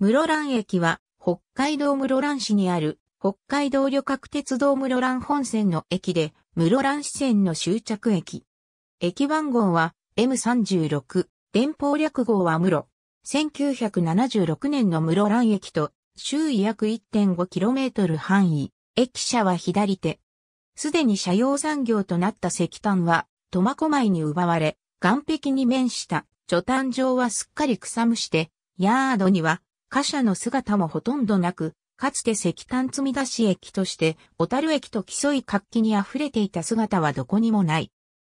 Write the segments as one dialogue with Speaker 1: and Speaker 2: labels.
Speaker 1: 室蘭駅は北海道室蘭市にある北海道旅客鉄道室蘭本線の駅で室蘭支線の終着駅。駅番号は M36、電報略号は室。1976年の室蘭駅と周囲約 1.5km 範囲。駅舎は左手。すでに車用産業となった石炭は苫小牧に奪われ、岸壁に面した貯炭場はすっかり草むして、ヤードには貨車の姿もほとんどなく、かつて石炭積み出し駅として、小樽駅と競い活気に溢れていた姿はどこにもない。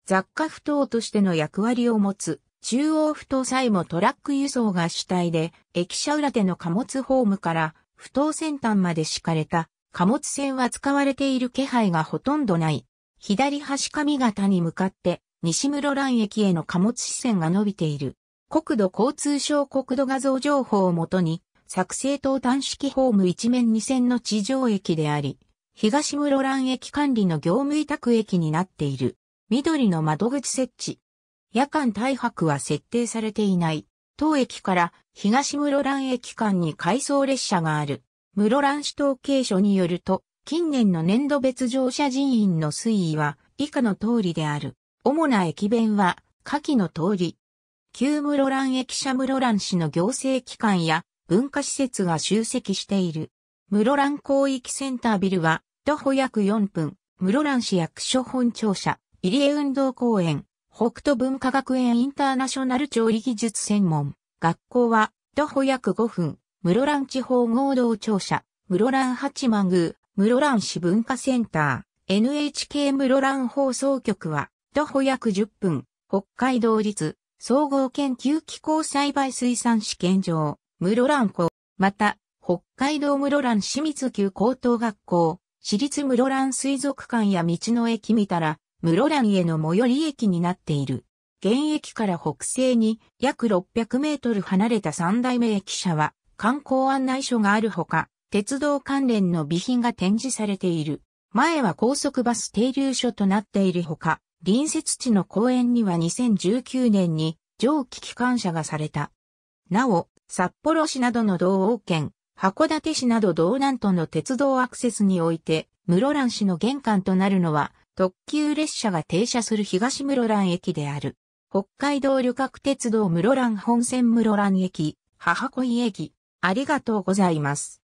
Speaker 1: 雑貨不頭としての役割を持つ、中央不頭さえもトラック輸送が主体で、駅舎裏手の貨物ホームから、不頭先端まで敷かれた、貨物船は使われている気配がほとんどない。左端上方に向かって、西室蘭駅への貨物支線が伸びている。国土交通省国土画像情報をもとに、作成等端式ホーム一面二線の地上駅であり、東室蘭駅管理の業務委託駅になっている。緑の窓口設置。夜間大白は設定されていない。当駅から東室蘭駅間に回送列車がある。室蘭市統計所によると、近年の年度別乗車人員の推移は以下の通りである。主な駅弁は、下記の通り、旧室蘭駅舎室蘭市の行政機関や文化施設が集積している。室蘭広域センタービルは、徒歩約4分、室蘭市役所本庁舎、入江運動公園、北斗文化学園インターナショナル調理技術専門、学校は、徒歩約5分、室蘭地方合同庁舎、室蘭八幡宮、室蘭市文化センター、NHK 室蘭放送局は、徒歩約10分、北海道立総合研究機構栽培水産試験場、室蘭校、また、北海道室蘭市密級高等学校、市立室蘭水族館や道の駅見たら、室蘭への最寄り駅になっている。現駅から北西に約600メートル離れた三代目駅舎は観光案内所があるほか、鉄道関連の備品が展示されている。前は高速バス停留所となっているほか、隣接地の公園には2019年に蒸気機関車がされた。なお、札幌市などの道央圏、函館市など道南との鉄道アクセスにおいて、室蘭市の玄関となるのは、特急列車が停車する東室蘭駅である。北海道旅客鉄道室蘭本線室蘭駅、母恋駅。ありがとうございます。